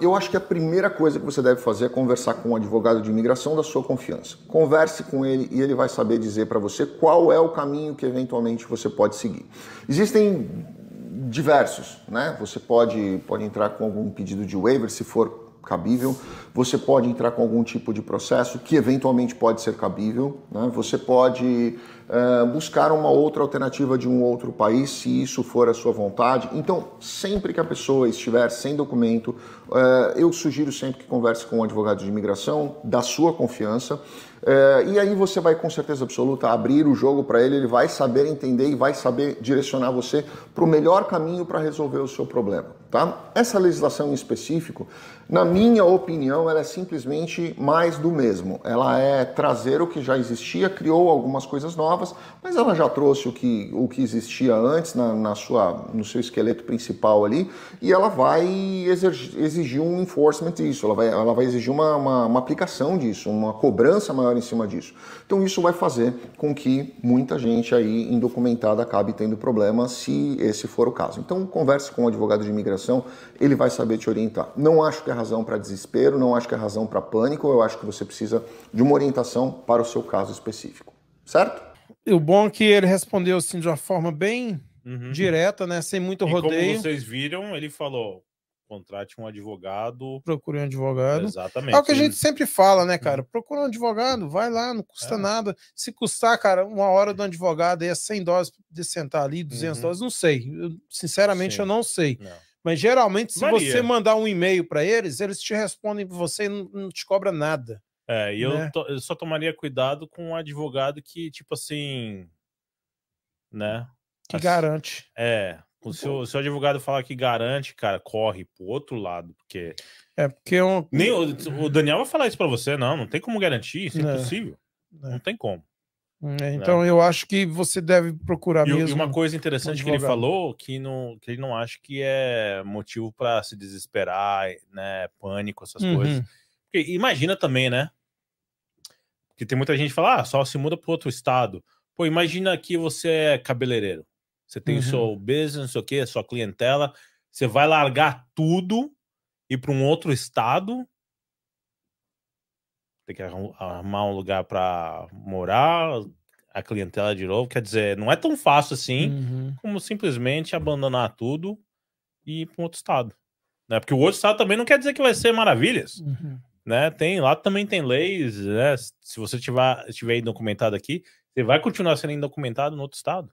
eu acho que a primeira coisa que você deve fazer é conversar com um advogado de imigração da sua confiança. Converse com ele e ele vai saber dizer para você qual é o caminho que eventualmente você pode seguir. Existem diversos, né? Você pode, pode entrar com algum pedido de waiver se for cabível. Você pode entrar com algum tipo de processo que eventualmente pode ser cabível. Né? Você pode é, buscar uma outra alternativa de um outro país, se isso for a sua vontade. Então, sempre que a pessoa estiver sem documento, é, eu sugiro sempre que converse com um advogado de imigração da sua confiança. É, e aí você vai com certeza absoluta abrir o jogo para ele, ele vai saber entender e vai saber direcionar você para o melhor caminho para resolver o seu problema. Tá? Essa legislação em específico, na minha opinião, ela é simplesmente mais do mesmo. Ela é trazer o que já existia, criou algumas coisas novas, mas ela já trouxe o que, o que existia antes na, na sua, no seu esqueleto principal ali, e ela vai exigir um enforcement disso, ela vai, ela vai exigir uma, uma, uma aplicação disso, uma cobrança maior em cima disso. Então isso vai fazer com que muita gente aí indocumentada acabe tendo problema se esse for o caso. Então converse com o um advogado de imigração comunicação, ele vai saber te orientar. Não acho que é razão para desespero, não acho que é razão para pânico, eu acho que você precisa de uma orientação para o seu caso específico, certo? E o bom é que ele respondeu assim de uma forma bem uhum. direta, né, sem muito e rodeio. Como vocês viram, ele falou: contrate um advogado. Procure um advogado. Exatamente. É o que a gente sempre fala, né, cara? Hum. Procura um advogado, vai lá, não custa é. nada. Se custar, cara, uma hora do advogado aí é 100 dólares de sentar ali, 200 uhum. dólares, não sei. Eu, sinceramente, Sim. eu não sei. Não. Mas geralmente, se Maria. você mandar um e-mail para eles, eles te respondem para você e não, não, te cobra nada. É, e né? eu, to, eu só tomaria cuidado com um advogado que, tipo assim. Né? Que garante. É. O seu, seu advogado falar que garante, cara, corre pro outro lado, porque. É, porque eu... É Nem, o, o Daniel vai falar isso para você, não. Não tem como garantir, isso é, é impossível. É. Não tem como. Hum, é, né? Então é. eu acho que você deve procurar e, mesmo. E uma coisa interessante que ele falou que não que ele não acha que é motivo para se desesperar, né, pânico essas uhum. coisas. Porque imagina também, né? Que tem muita gente que fala, ah, só se muda para outro estado. Pô, imagina que você é cabeleireiro. Você tem uhum. o seu business, não sei o quê, a sua clientela, você vai largar tudo ir para um outro estado ter que arrumar um lugar para morar, a clientela de novo. Quer dizer, não é tão fácil assim uhum. como simplesmente abandonar tudo e ir para um outro estado. Né? Porque o outro estado também não quer dizer que vai ser maravilhas. Uhum. Né? Tem, lá também tem leis, né? Se você tiver, tiver indocumentado aqui, você vai continuar sendo indocumentado no outro estado.